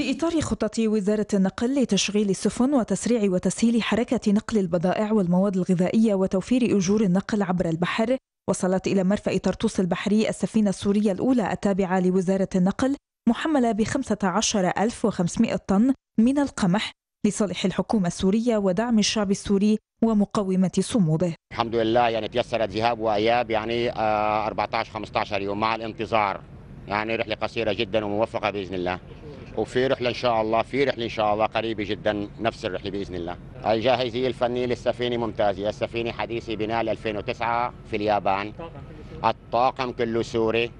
في إطار خطة وزارة النقل لتشغيل السفن وتسريع وتسهيل حركة نقل البضائع والمواد الغذائية وتوفير أجور النقل عبر البحر وصلت إلى مرفأ طرطوس البحري السفينة السورية الأولى التابعة لوزارة النقل محملة ب 15500 طن من القمح لصالح الحكومة السورية ودعم الشعب السوري ومقاومة صموده الحمد لله يعني تيسرت ذهاب وإياب يعني 14-15 آه، يوم مع الانتظار يعني رحلة قصيرة جدا وموفقة بإذن الله وفي رحله ان شاء الله في رحله ان شاء الله قريبه جدا نفس الرحله باذن الله الجاهزيه الفنيه للسفينه ممتازه السفينه حديثه بناء 2009 في اليابان الطاقم كله سوري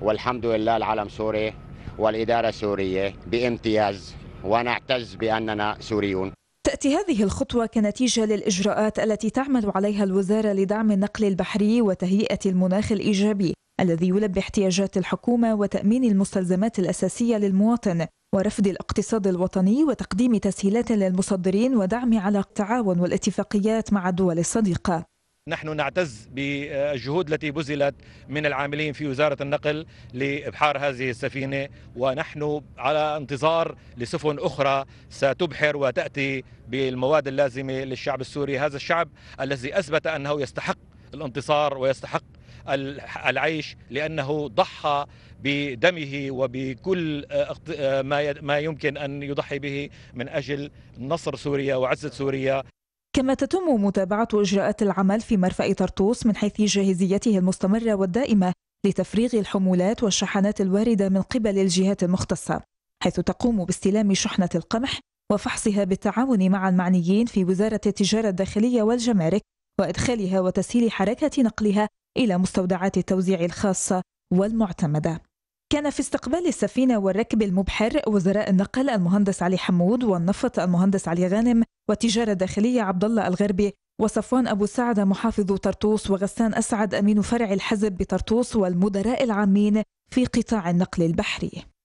والحمد لله العلم سوري والاداره سوريه بامتياز ونعتز باننا سوريون تأتي هذه الخطوة كنتيجة للإجراءات التي تعمل عليها الوزارة لدعم النقل البحري وتهيئة المناخ الإيجابي الذي يلبي احتياجات الحكومة وتأمين المستلزمات الأساسية للمواطن ورفض الاقتصاد الوطني وتقديم تسهيلات للمصدرين ودعم على التعاون والاتفاقيات مع الدول الصديقة نحن نعتز بالجهود التي بذلت من العاملين في وزارة النقل لإبحار هذه السفينة ونحن على انتظار لسفن أخرى ستبحر وتأتي بالمواد اللازمة للشعب السوري هذا الشعب الذي أثبت أنه يستحق الانتصار ويستحق العيش لأنه ضحى بدمه وبكل آه، آه، ما يمكن أن يضحي به من أجل نصر سوريا وعزة سوريا كما تتم متابعة إجراءات العمل في مرفأ طرطوس من حيث جاهزيته المستمرة والدائمة لتفريغ الحمولات والشحنات الواردة من قبل الجهات المختصة حيث تقوم باستلام شحنة القمح وفحصها بالتعاون مع المعنيين في وزارة التجارة الداخلية والجمارك وإدخالها وتسهيل حركة نقلها إلى مستودعات التوزيع الخاصة والمعتمدة كان في استقبال السفينة والركب المبحر وزراء النقل المهندس علي حمود والنفط المهندس علي غانم والتجارة الداخلية عبد الله الغربي وصفوان أبو سعد محافظ طرطوس وغسان أسعد أمين فرع الحزب بطرطوس والمدراء العامين في قطاع النقل البحري